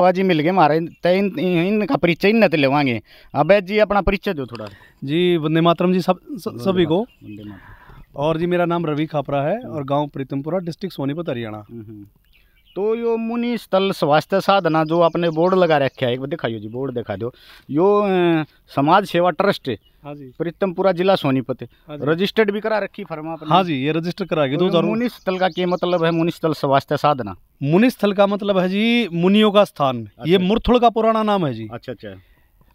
बाबा जी मिल गए महाराज तो इन, इनका परिचय इन तो लेवांगे अबैद जी अपना परिचय दो थोड़ा जी वंदे मातरम जी सब सभी को और जी मेरा नाम रवि खापरा है हम्म। और गांव प्रीतमपुरा डिस्ट्रिक्ट सोनीपत हरियाणा हम्म, हम्म। तो यो मुनि स्थल स्वास्थ्य साधना जो आपने बोर्ड लगा रखा है एक बार दिखाइयो जी बोर्ड दिखा दो यो समाज सेवा ट्रस्ट हाँ जी प्रीतमपुरा जिला सोनीपत हाँ रजिस्टर्ड भी करा रखी फर्मा हाँ जी ये रजिस्टर करा गई तो दो मुनि स्थल का क्या मतलब है मुनि स्थल स्वास्थ्य साधना मुनि स्थल का मतलब है जी मुनियों का स्थान अच्छा, ये मुरथुड़ का पुराना नाम है जी अच्छा अच्छा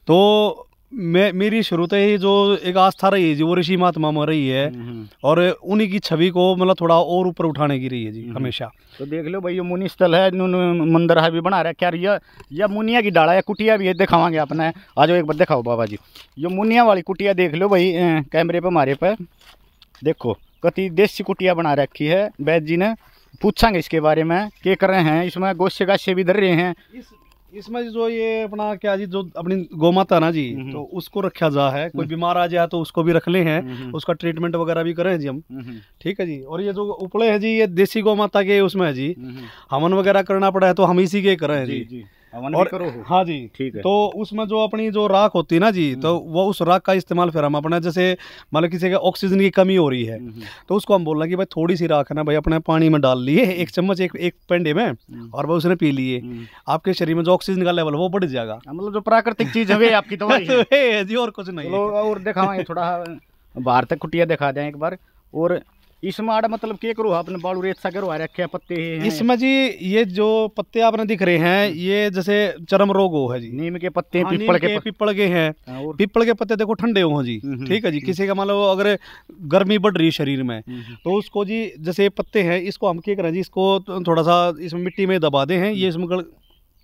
तो मैं मेरी शुरू से ही जो एक आस्था रही है जी वो ऋषि महात्मा में रही है हम्म, हम्म। और उन्हीं की छवि को मतलब थोड़ा और ऊपर उठाने की रही है जी हम्म, हमेशा तो देख लो भाई ये मुनि स्थल है मंदिर है भी बना रहा है क्या ये यह मुनिया की डाला है कुटिया भी है दिखावा अपने आ जाओ एक बार दिखाओ बाबा जी ये मुनिया वाली कुटिया देख लो भाई अं, कैमरे पर हमारे पर देखो कति देसी कुटिया बना रखी है वैद जी ने पूछेंगे इसके बारे में क्या कर रहे हैं इसमें गोश्य गाश्य भी धर रहे हैं इस... इसमें जो ये अपना क्या जी जो अपनी गौ माता ना जी हम्म, हम्म। तो उसको रखा जा है कोई हम्म। बीमार आ जाए तो उसको भी रख ले हैं उसका ट्रीटमेंट वगैरह भी करें जी हम ठीक है जी और ये जो उपले है जी ये देसी गौ माता के उसमें है जी हमन वगैरह करना पड़ा है तो हम इसी के करें जी, जी, जी। और हाँ जी ठीक है तो उसमें जो अपनी जो राख होती है ना जी तो हम्म। वो उस राख का इस्तेमाल फिर हम अपना जैसे मतलब किसी के ऑक्सीजन की कमी हो रही है हम्म, हम्म। तो उसको हम बोलना कि भाई थोड़ी सी राख है ना भाई अपने पानी में डाल लिए एक चम्मच एक एक पेंडे में और भाई उसने पी लिए आपके शरीर में जो ऑक्सीजन का लेवल वो बढ़ जाएगा हाँ, मतलब जो प्राकृतिक चीज है आपकी दवाई तो जी और कुछ नहीं और दिखावा थोड़ा बाहर तक कुटिया दिखा दें एक बार और इसमें मतलब के करो आपने बालू रेत सा करवा रखे पत्ते हैं इसमें जी ये जो पत्ते आपने दिख रहे हैं ये जैसे चरम रोग हो है जी नीम के पत्ते हाँ, पीपल के पिपल के हैं हाँ, पिपल के पत्ते देखो ठंडे हो जी हम्म, हम्म, ठीक है जी हम्म। किसी का मान लो अगर गर्मी बढ़ रही है शरीर में तो उसको जी जैसे पत्ते हैं इसको हम क्या करें जी इसको तो थोड़ा सा इसमें मिट्टी में दबा दे हैं ये इसमें गड़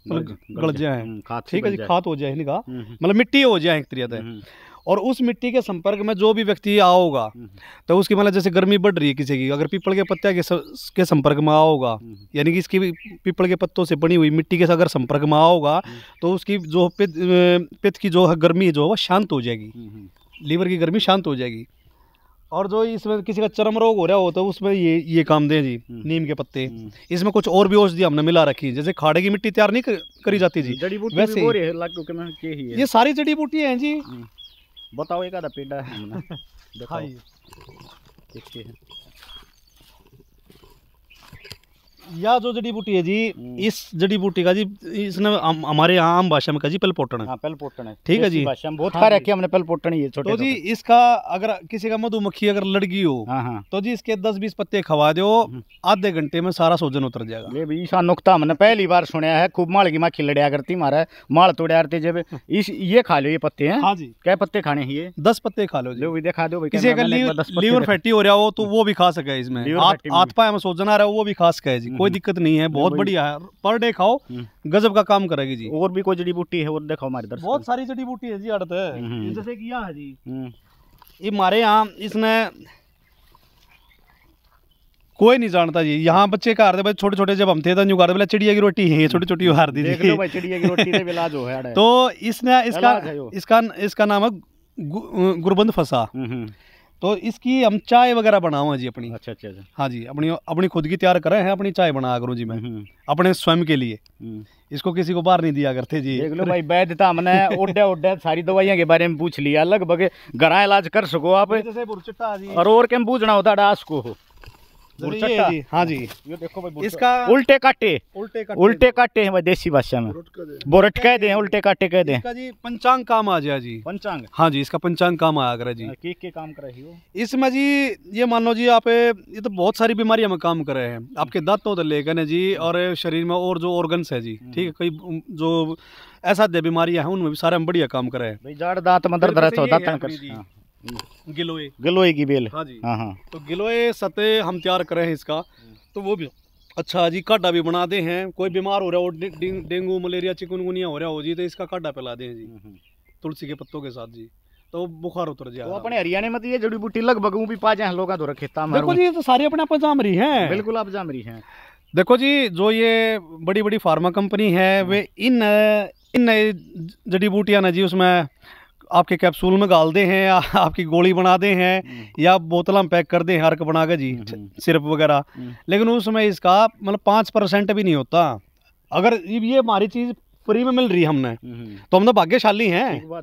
मतलब जाए ठीक है जी खात हो जाए इनका मतलब मिट्टी हो जाए एक तरह और उस मिट्टी के संपर्क में जो भी व्यक्ति आओगा हम्म, हम्म। तो उसकी मतलब जैसे गर्मी बढ़ रही है किसी की अगर पीपल के पत्ते के, के संपर्क में आओगा हम्म, यानी कि इसकी पीपल के पत्तों से बनी हुई मिट्टी के अगर संपर्क में आओगा तो उसकी जो पित पित्त की जो गर्मी जो है वह शांत हो जाएगी लीवर की गर्मी शांत हो जाएगी और जो इसमें किसी का चरम रोग हो रहा हो तो उसमें ये ये काम दें जी नीम के पत्ते इसमें कुछ और भी औषधि हमने मिला रखी है जैसे खाड़े की मिट्टी तैयार नहीं करी जाती जी जड़ी बूटी वैसे ही। ये सारी जड़ी बूटी हैं जी बताओ एक आधा पेड़ा है हमने हाँ देखो देखते हैं या जो जड़ी बूटी है जी हम्म। इस जड़ी बूटी का जी इसने हमारे यहाँ आम भाषा में कहा जी पलपोटन है हाँ, है ठीक है जी भाषा में बहुत हाँ खा रखी हमने पलपोटन ये छोटे तो जी इसका अगर किसी का मधुमक्खी अगर लड़की हो हाँ, हाँ। तो जी इसके दस बीस पत्ते खवा दो हम्म। आधे घंटे में सारा सोजन उतर जाएगा ये भी ईसा नुकता हमने पहली बार सुनया है खूब माल की माखी लड़िया करती मारा माल तोड़िया जब इस ये खा लो ये पत्ते हैं हाँ जी क्या पत्ते खाने ये दस पत्ते खा लो जो भी देखा दो किसी का लीवर फैटी हो रहा हो तो वो भी खा सके इसमें हाथ पाए में सोजन आ रहा है वो भी खा सके जी हम्म, कोई हम्म। दिक्कत नहीं है बहुत बढ़िया है पर डे खाओ हम्म। गजब का काम करेगी जी और भी कोई जड़ी बूटी है और देखो हमारे इधर बहुत सारी जड़ी बूटी है जी अड़त जैसे की यहाँ है जी ये हमारे यहाँ इसने कोई नहीं जानता जी यहाँ बच्चे घर भाई छोटे छोटे जब हम थे तो घर बोला चिड़िया की रोटी है छोटी छोटी हार दी थी चिड़िया की रोटी तो इसने इसका इसका इसका नाम है गुरबंद फसा तो इसकी हम चाय वगैरह बनाओ जी अपनी अच्छा अच्छा अच्छा हाँ जी अपनी अपनी खुद की तैयार करें हैं अपनी चाय बना करूँ जी मैं हम्म। अपने स्वयं के लिए हम्म। इसको किसी को बाहर नहीं दिया करते जी देख लो भाई था तो हमने उड्डे उड्डे सारी दवाइयों के बारे में पूछ लिया लगभग घर इलाज कर सको आप तो और और पूछना होता डास को हो हाँ उल्टे काटे उल्टे काटे देसी भाषा में बोरट कह दे उल्टे काटे कह दे पंचांग काम आ जाए जी पंचांग हाँ जी इसका पंचांग काम आया करे जी हाँ, के काम करे हो इसमें जी ये मान लो जी आप ये तो बहुत सारी बीमारियां में काम करे हैं हम्म। आपके दांतों तो लेकर जी हम्म। और शरीर में और जो ऑर्गन्स है जी हम्म। ठीक है कई जो ऐसा बीमारियां हैं उनमें भी सारे हम बढ़िया काम करे हैं जाड़ दांत दर्द है तो गिलोय गिलोय की बेल हाँ जी हाँ हाँ तो गिलोय सतह हम तैयार करे हैं इसका तो वो भी अच्छा जी काटा भी बना दे हैं कोई बीमार हो रहा हो डेंगू मलेरिया चिकनगुनिया हो रहा हो जी तो इसका काटा पिला दे जी हम्म, हम्म। तुलसी के पत्तों के साथ जी तो बुखार उतर जाए तो अपने हरियाणा में तो ये जड़ी बूटी लगभग भी पा जाए लोग तो खेता में देखो जी तो सारे अपने आप जाम रही है बिल्कुल आप जाम रही है देखो जी जो ये बड़ी बड़ी फार्मा कंपनी है वे इन इन जड़ी बूटियाँ ना जी उसमें आपके कैप्सूल में गाल दे हैं या आपकी गोली बना दे हैं हम्म। या बोतल में पैक कर दे हैं अर्क बना के जी हम्म। सिरप वगैरह हम्म। लेकिन उस समय इसका मतलब पाँच परसेंट भी नहीं होता अगर ये हमारी चीज़ फ्री में मिल रही हमने तो हम तो भाग्यशाली हैं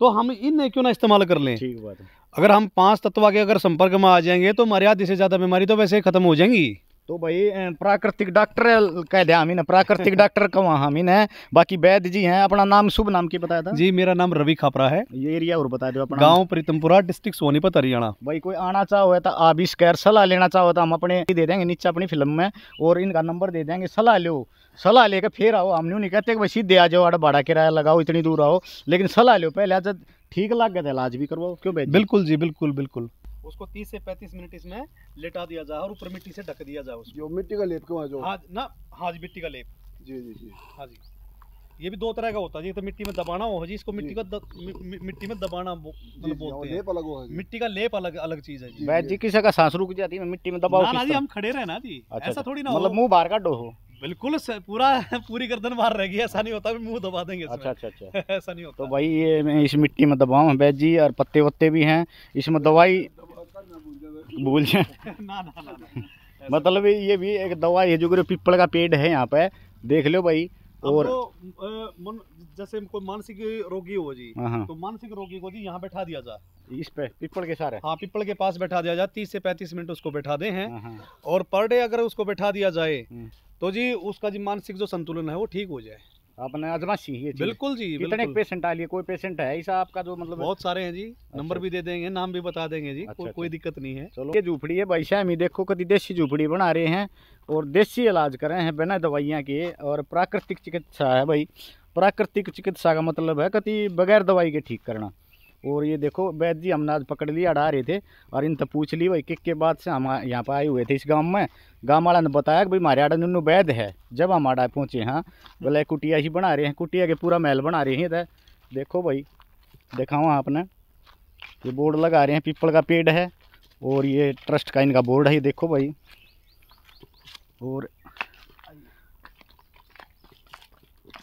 तो हम इन क्यों ना इस्तेमाल कर लें अगर हम पांच तत्वा के अगर संपर्क में आ जाएंगे तो हमारे आधी से ज़्यादा बीमारी तो वैसे ख़त्म हो जाएंगी तो भाई प्राकृतिक डॉक्टर कह दिया हमीन प्राकृतिक डॉक्टर कहा हमीन है बाकी वैद्य जी हैं अपना नाम शुभ नाम की बताया था जी मेरा नाम रवि खापरा है ये एरिया और बता दो अपना गांव प्रीतमपुरा डिस्ट्रिक्ट सोनीपत हरियाणा भाई कोई आना चाहो है तो आप इस कैर सलाह लेना चाहो तो हम अपने दे देंगे नीचे अपनी फिल्म में और इनका नंबर दे देंगे सलाह लो सलाह लेकर फिर आओ हम नहीं कहते भाई सीधे आ जाओ आड़ा भाड़ा किराया लगाओ इतनी दूर आओ लेकिन सलाह लो पहले आज ठीक लग गया था इलाज भी करवाओ क्यों भाई बिल्कुल जी बिल्कुल बिल्कुल उसको 30 से 35 मिनट इसमें लेटा दिया जाए और ऊपर मिट्टी से ढक दिया जाए जो मिट्टी का लेप क्यों जो हाँ ना हाँ जी मिट्टी का लेप जी जी जी हाँ जी ये भी दो तरह का होता है तो मिट्टी में दबाना हो जी इसको मिट्टी का द, मि, मिट्टी में दबाना मतलब हाँ, बोलते हैं मिट्टी का लेप अलग अलग चीज है जी वैद्य जी किसी का सांस रुक जाती है मिट्टी में दबाओ ना जी हम खड़े रहे ना जी अच्छा, ऐसा अच्छा। थोड़ी ना मतलब मुंह बाहर का डो हो बिल्कुल पूरा पूरी गर्दन बाहर रहेगी ऐसा नहीं होता मुंह दबा देंगे अच्छा अच्छा अच्छा ऐसा नहीं होता तो भाई ये मैं इस मिट्टी में दबाऊ वैद जी और पत्ते वत्ते भी हैं इसमें दवाई भूल जाए मतलब ये भी एक दवा है जो कि पिपल का पेड़ है यहाँ पे देख लो भाई और जैसे कोई मानसिक रोगी हो जी हाँ, हाँ। तो मानसिक रोगी को जी यहाँ बैठा दिया जाए इस पे पिपल के सारे हाँ पिपल के पास बैठा दिया जाए तीस से पैंतीस मिनट उसको बैठा दे हैं हाँ, और पर डे अगर उसको बैठा दिया जाए हम्म। तो जी उसका जी मानसिक जो संतुलन है वो ठीक हो जाए आपने आजमाशी ये बिल्कुल जी कितने पेशेंट आ लिए कोई पेशेंट है ऐसा आपका जो मतलब बहुत सारे हैं जी नंबर अच्छा। भी दे देंगे नाम भी बता देंगे जी अच्छा, को, अच्छा। कोई दिक्कत नहीं है चलो ये झूपड़ी है भाई साहब देखो कभी देसी झूपड़ी बना रहे हैं और देसी इलाज कर रहे हैं बिना दवाइयाँ के और प्राकृतिक चिकित्सा है भाई प्राकृतिक चिकित्सा का मतलब है कति बगैर दवाई के ठीक करना और ये देखो वैद जी हमने आज पकड़ लिया अड़ा रहे थे और इन पूछ ली भाई किक के बाद से हम यहाँ पर आए हुए थे इस गांव में गाँव वाला ने बताया कि भाई हमारे आड़ा नुनू वैद है जब हम आड़ा पहुँचे हाँ बोले कुटिया ही बना रहे हैं कुटिया के पूरा महल बना रहे हैं देखो भाई दिखाऊँ आपने ये बोर्ड लगा रहे हैं पीपल का पेड़ है और ये ट्रस्ट का इनका बोर्ड है ये देखो भाई और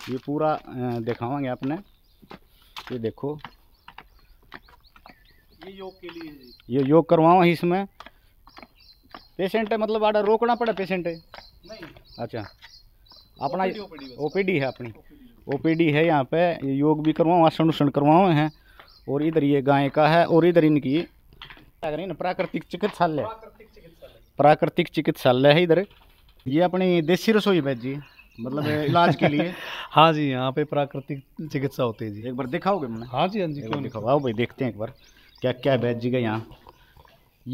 ये पूरा दिखावाएंगे आपने ये देखो ये योग के लिए ये योग करवाओ इसमें पेशेंट है मतलब आड़ा रोकना पड़ा पेशेंट है नहीं अच्छा अपना ओपीडी है अपनी ओपीडी है यहाँ पे योग भी करवाओ आसन उसन करवाओ हैं और इधर ये गाय का है और इधर इनकी प्राकृतिक चिकित्सालय प्राकृतिक चिकित्सालय है इधर ये अपनी देसी रसोई है जी मतलब इलाज के लिए हाँ जी यहाँ पे प्राकृतिक चिकित्सा होती है जी एक बार दिखाओगे मैंने हाँ जी हाँ जी क्यों दिखाओ भाई देखते हैं एक बार क्या क्या है बैद जी का यहाँ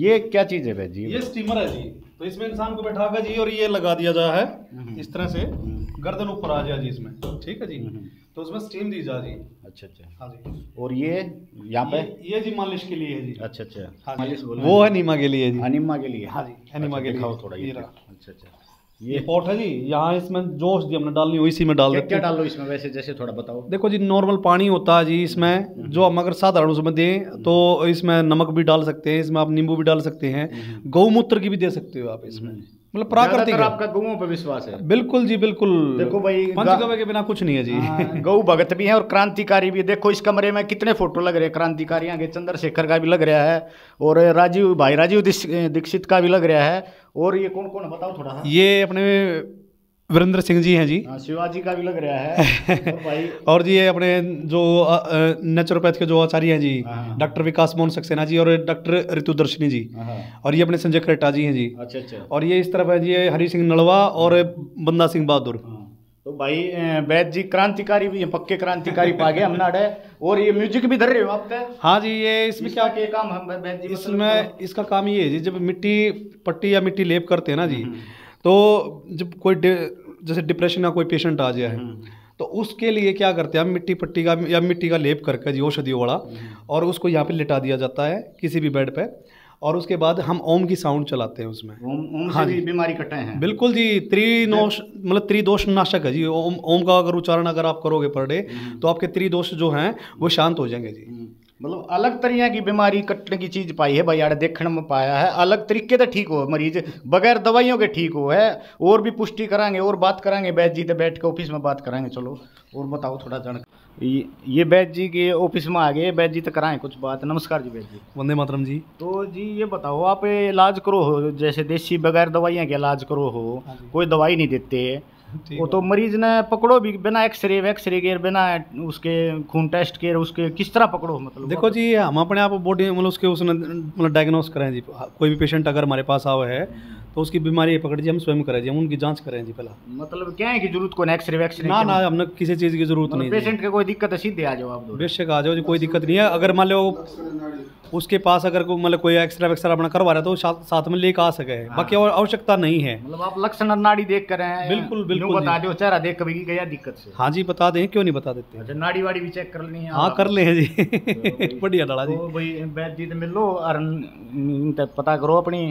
ये क्या चीज़ है बैद जी ये स्टीमर है जी तो इसमें इंसान को बैठा कर जी और ये लगा दिया जा है हम्म। इस तरह से हम्म। गर्दन ऊपर आ जाए जी इसमें ठीक है जी हम्म। तो उसमें स्टीम दी जा रही अच्छा अच्छा हाँ जी और ये यहाँ पे ये जी मालिश के लिए है जी अच्छा अच्छा हाँ मालिश वो अनिमा के लिए जी अनिमा के लिए हाँ जी अनिमा अच्छा, के लिए खाओ थोड़ा अच्छा अच्छा ये पॉट है जी यहाँ इसमें जो हमने डालनी हो इसी में डाल देते क्या डाल लो इसमें वैसे जैसे थोड़ा बताओ देखो जी नॉर्मल पानी होता है जी इसमें हम्म। जो हम अगर साधारण उसमें दें हम्म। तो इसमें नमक भी डाल सकते हैं इसमें आप नींबू भी डाल सकते हैं हम्म। गौमूत्र की भी दे सकते हो आप इसमें मतलब प्राकृतिक आपका गऊ पर विश्वास है बिल्कुल जी बिल्कुल देखो भाई गवे के बिना कुछ नहीं है जी हाँ, गऊ भगत भी है और क्रांतिकारी भी देखो इस कमरे में कितने फोटो लग रहे हैं क्रांतिकारी आगे चंद्रशेखर का भी लग रहा है और राजीव भाई राजीव दीक्षित का भी लग रहा है और ये कौन कौन बताओ थोड़ा ये अपने वीरेंद्र सिंह जी हैं जी हाँ, शिवाजी का भी लग रहा है और भाई और जी ये अपने जो नेचुरोपैथ के जो आचार्य हैं जी डॉक्टर हाँ, हाँ। विकास मोहन सक्सेना जी और डॉक्टर ऋतु दर्शनी जी और ये अपने संजय खरेटा जी हैं जी अच्छा अच्छा और ये इस तरफ है जी हरी सिंह नलवा और बंदा सिंह बहादुर तो भाई वैद जी क्रांतिकारी भी पक्के क्रांतिकारी पागे हम ना और ये म्यूजिक भी धर रहे हो आप हाँ जी ये इसमें क्या के काम हम जी मतलब इसमें इसका काम ये है जी जब मिट्टी पट्टी या मिट्टी लेप करते हैं ना जी हम्म, हम्म। तो जब कोई जैसे डिप्रेशन का कोई पेशेंट आ गया है हम्म। तो उसके लिए क्या करते हैं हम मिट्टी पट्टी का या मिट्टी का लेप करके जी औषधियों वाला हम्म। और उसको यहाँ पे लिटा दिया जाता है किसी भी बेड पे और उसके बाद हम ओम की साउंड चलाते हैं उसमें ओम ओम हाँ जी बीमारी कटे हैं बिल्कुल जी त्रिनोष मतलब त्रिदोष नाशक है जी ओम ओम का अगर उच्चारण अगर आप करोगे पर डे हम्म। तो आपके त्रिदोष जो हैं वो शांत हो जाएंगे जी मतलब अलग तरह की बीमारी कटने की चीज़ पाई है भाई यार देखने में पाया है अलग तरीके से तो ठीक हो मरीज बगैर दवाइयों के ठीक हो है और भी पुष्टि करांगे और बात करांगे बैद जी तो बैठ के ऑफिस में बात करांगे चलो और बताओ थोड़ा जान ये, ये बैद जी के ऑफिस में आ गए बैद जी तो कराएं कुछ बात नमस्कार जी बैद जी वंदे मातरम जी तो जी ये बताओ आप इलाज करो हो जैसे देसी बगैर दवाइयाँ के इलाज करो हो हाँ कोई दवाई नहीं देते वो तो मरीज ने पकड़ो भी बिना एक्सरे वैक्सरे के बिना उसके खून टेस्ट के उसके किस तरह पकड़ो मतलब देखो जी हम अपने आप बॉडी मतलब उसके उसने मतलब डायग्नोस करें जी कोई भी पेशेंट अगर हमारे पास आवे है तो उसकी बीमारी पकड़ जी हम स्वयं करें जी हम उनकी जांच करें जी पहला मतलब क्या है कि जरूरत को एक्सरे वैक्सरे ना ना हमने किसी चीज़ की जरूरत मतलब नहीं पेशेंट का कोई दिक्कत है सीधे आ जाओ आप बेशक आ जाओ जी कोई दिक्कत नहीं है अगर मान लो उसके पास अगर को मतलब कोई एक्सरे वैक्सरा अपना करवा रहा है तो साथ में लेकर आ सके हाँ। बाकी और आवश्यकता नहीं है मतलब आप लक्षण नाड़ी देख कर रहे हैं बिल्कुल बिल्कुल बता दो चेहरा देख कभी की गया दिक्कत से हाँ जी बता दें क्यों नहीं बता देते अच्छा नाड़ी वाड़ी भी चेक कर लेनी है हाँ कर ले जी तो बढ़िया लड़ा जी तो भाई वैद्य तो लो और पता करो अपनी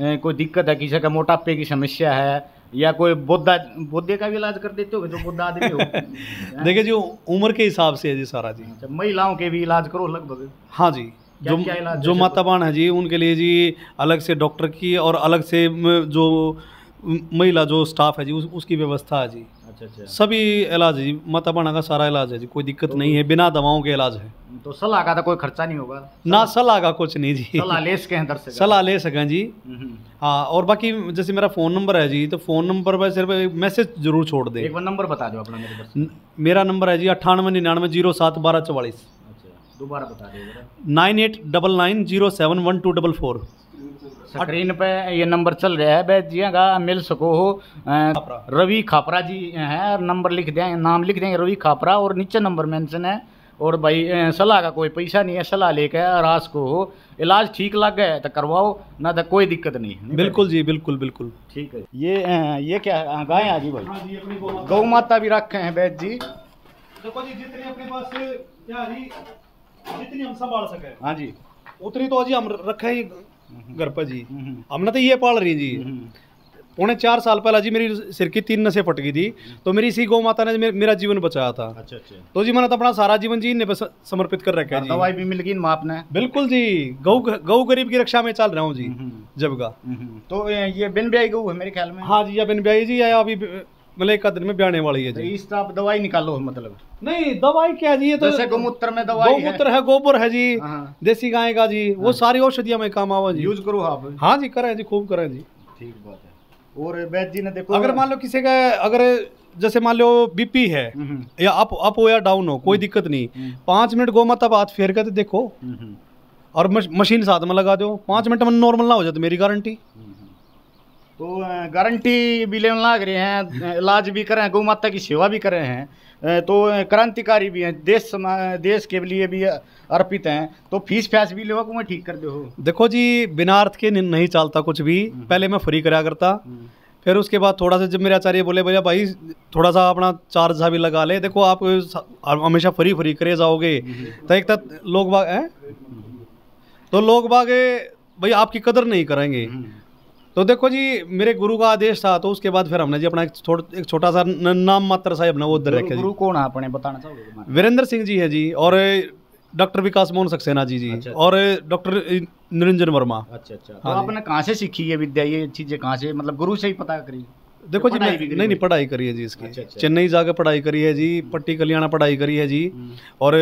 कोई दिक्कत है किसी का मोटापे की समस्या है या कोई बोधा बोधे का भी इलाज कर देते हो जो तो बोधा आदमी हो देखिए जो उम्र के हिसाब से है जी सारा जी अच्छा, महिलाओं के भी इलाज करो लगभग हाँ जी जो क्या जो माताबान है जी उनके लिए जी अलग से डॉक्टर की और अलग से जो महिला जो स्टाफ है जी उस, उसकी व्यवस्था है जी अच्छा अच्छा सभी इलाज है जी बना का सारा इलाज है जी कोई दिक्कत तो, नहीं है तो- बिना दवाओं के इलाज है तो सलाह का तो कोई खर्चा नहीं होगा ना सलाह का कुछ नहीं जी सलाह ले सकें सलाह ले जी हम्म, हम्म। हाँ और बाकी जैसे मेरा फ़ोन नंबर है जी तो फ़ोन नंबर पर सिर्फ एक मैसेज जरूर छोड़ दे एक बार नंबर बता दो अपना मेरे मेरा नंबर है जी अट्ठानवे निन्यानवे जीरो सात बारह चौवालीस अच्छा, दोबारा बता दो nine eight double nine zero seven one two double four screen पे ये नंबर चल रहा है भाई जी का मिल सको हो रवि खापरा जी हैं और नंबर लिख दें नाम लिख दें रवि खापरा और नीचे नंबर मेंशन है और भाई सलाह का कोई पैसा नहीं है सलाह लेके रास को हो इलाज ठीक लग गया तो करवाओ ना तो कोई दिक्कत नहीं, नहीं बिल्कुल जी बिल्कुल बिल्कुल ठीक है ये ये क्या गाय आज भाई हाँ गौ माता भी रखे हैं बैद जी देखो जी जितनी अपने पास क्या जितनी हम संभाल सके हाँ जी उतनी तो जी हम रखे ही घर जी हमने तो ये पाल रही जी पौने चार साल पहला जी मेरी सिर की तीन नसें फट गई थी तो मेरी इसी गौ माता ने मेरा जीवन बचाया था अच्छा अच्छा तो जी मैंने तो अपना सारा जीवन जी ने समर्पित कर रखा है दवाई भी मिल गई आपने बिल्कुल जी गौ गौ गरीब की रक्षा में चल रहा हूँ जी जब का तो ये बिन ब्याई गौ है मेरे ख्याल में हाँ जी या बिन ब्याई जी या अभी मतलब एक दिन में ब्याने वाली है जी इसका आप दवाई निकालो मतलब नहीं दवाई क्या जी ये तो जैसे गोमूत्र में दवाई गोमूत्र है, है गोबर है जी देसी गाय का जी वो सारी औषधियां में काम आवा जी यूज करो आप हाँ जी करे जी खूब करे जी ठीक बात है और वैद्य जी ने देखो अगर मान लो किसी का अगर जैसे मान लो बीपी है या अप अप हो या डाउन हो कोई दिक्कत नहीं पांच मिनट गोमाता हाथ फेर कर देखो और मशीन साथ में लगा दो पांच मिनट में नॉर्मल ना हो जाए मेरी गारंटी तो गारंटी भी लेने लाग रहे हैं इलाज भी कर रहे हैं गौ माता की सेवा भी कर रहे हैं तो क्रांतिकारी भी हैं देश देश के लिए भी अर्पित हैं तो फीस फैस भी लेवा को मैं ठीक कर दो देखो जी बिना अर्थ के नहीं चलता कुछ भी हम्म। पहले मैं फ्री कराया करता हम्म। फिर उसके बाद थोड़ा सा जब मेरे आचार्य बोले भैया भाई थोड़ा सा अपना चार्ज भी लगा ले देखो आप हमेशा फ्री फ्री करे जाओगे हम्म। तो एक तक लोग बाग हैं तो लोग बाग भाई आपकी कदर नहीं करेंगे तो देखो जी मेरे गुरु का आदेश था तो उसके बाद फिर हमने जी अपना एक छोटा एक छोटा सा नाम मात्र साहब ना वो उधर रखे गुरु कौन है अपने बताना चाहोगे वीरेंद्र सिंह जी है जी और डॉक्टर विकास मोहन सक्सेना जी जी अच्छा, और अच्छा। डॉक्टर निरंजन वर्मा अच्छा अच्छा तो हाँ आपने कहाँ से सीखी है विद्या ये चीजें कहाँ से मतलब गुरु से ही पता करी देखो जी नहीं नहीं पढ़ाई करी है जी इसकी अच्छा, अच्छा। चेन्नई जाकर पढ़ाई करी है जी हम्म। पट्टी कल्याणा पढ़ाई करी है जी हम्म। और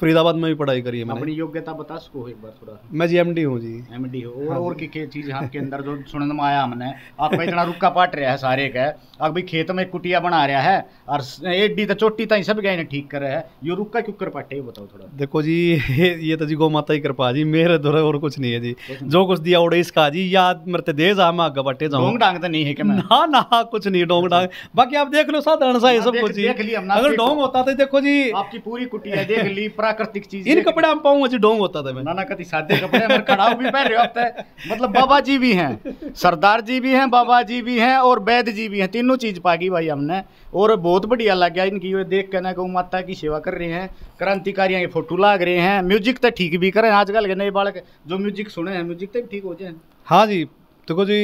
फरीदाबाद में भी पढ़ाई करी है मैंने अपनी योग्यता बता सको एक बार थोड़ा मैं जी एमडी हूं जी एमडी हो और हाँ और की के चीज आपके अंदर जो सुनने में आया हमने आपका इतना रुक्का पाट रहा है सारे का अब भी खेत में कुटिया बना रहा है और एडी तो चोटी ताई सब गए ने ठीक कर रहा है यो रुक्का क्यों कर पाटे ये बताओ थोड़ा देखो जी ये तो जी गौ माता की कृपा जी मेरे द्वारा और कुछ नहीं है जी जो कुछ दिया उड़े इसका जी याद मरते दे जा मैं आगे बटे जाऊँ डांग तो नहीं है कि मैं ना ना कुछ नहीं डोंग अच्छा। डांग बाकी आप देख लो साधारण सा ये सब कुछ देख अगर डोंग तो। होता तो देखो जी आपकी पूरी कुटिया देख ली प्राकृतिक चीज इन कपड़े हम पाऊंगा जो डोंग होता था मैं नाना कति सादे कपड़े हमारे खड़ाऊ भी पहन रहे होते तो। हैं मतलब बाबा जी भी हैं सरदार जी भी हैं बाबा जी भी हैं और वैद जी भी हैं तीनों चीज पागी भाई हमने और बहुत बढ़िया लग गया इनकी ये देख के ना गौ माता की सेवा कर रहे हैं क्रांतिकारियाँ के फोटो लाग रहे हैं म्यूजिक तो ठीक भी करें आजकल के नए बालक जो म्यूजिक सुने हैं म्यूजिक तो ठीक हो जाए हाँ जी देखो जी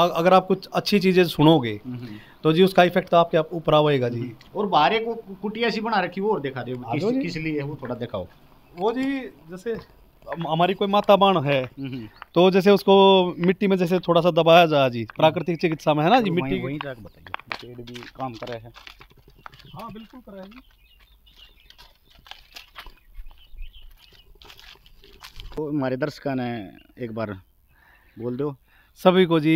अगर आप कुछ अच्छी चीज़ें सुनोगे हम्म, हम्म। तो जी उसका इफेक्ट तो आपके आप ऊपर आएगा जी हम्म। और बाहर एक कुटिया सी बना रखी वो और दिखा दे किस, किस लिए वो थोड़ा दिखाओ वो जी जैसे हमारी कोई माता बाण है तो जैसे उसको मिट्टी में जैसे थोड़ा सा दबाया जाए जी प्राकृतिक चिकित्सा में है ना जी मिट्टी वही जाकर बताइए पेड़ भी काम करे है हाँ बिल्कुल करे है जी तो हमारे दर्शकों ने एक बार बोल दो सभी को जी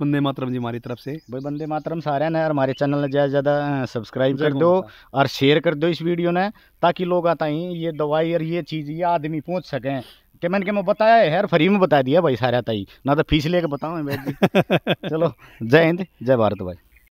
बंदे मातरम जी हमारी तरफ से भाई बंदे मातरम सारे ने और हमारे चैनल ने ज़्यादा से ज़्यादा सब्सक्राइब कर दो और शेयर कर दो इस वीडियो ने ताकि लोग आता ही ये दवाई और ये चीज़ ये आदमी पहुँच सकें कि मैंने क्या मैं बताया है यार फ्री में बता दिया भाई सारे आता ही ना तो फीस लेके बताऊँ चलो जय हिंद जय भारत भाई